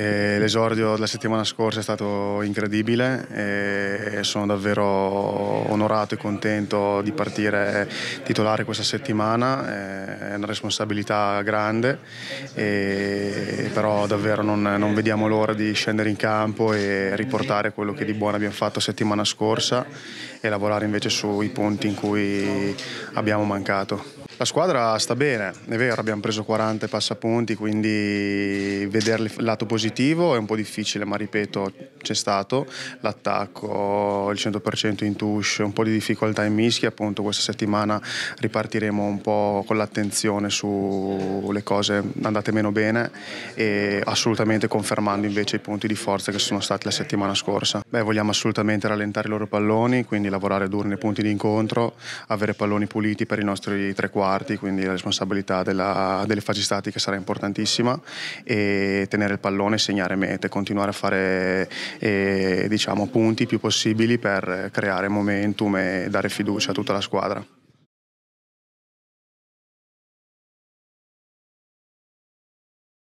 l'esordio della settimana scorsa è stato incredibile e sono davvero onorato e contento di partire titolare questa settimana, è una responsabilità grande, però davvero non, non vediamo l'ora di scendere in campo e riportare quello che di buono abbiamo fatto settimana scorsa e lavorare invece sui punti in cui abbiamo mancato. La squadra sta bene, è vero, abbiamo preso 40 passapunti, quindi vedere il lato positivo positivo, è un po' difficile, ma ripeto, c'è stato l'attacco, il 100% in touche, un po' di difficoltà in mischia, appunto questa settimana ripartiremo un po' con l'attenzione sulle cose andate meno bene e assolutamente confermando invece i punti di forza che sono stati la settimana scorsa. Beh, vogliamo assolutamente rallentare i loro palloni, quindi lavorare duro nei punti di incontro, avere palloni puliti per i nostri tre quarti, quindi la responsabilità della, delle fasi statiche sarà importantissima e tenere il pallone segnare mete, continuare a fare eh, diciamo, punti più possibili per creare momentum e dare fiducia a tutta la squadra.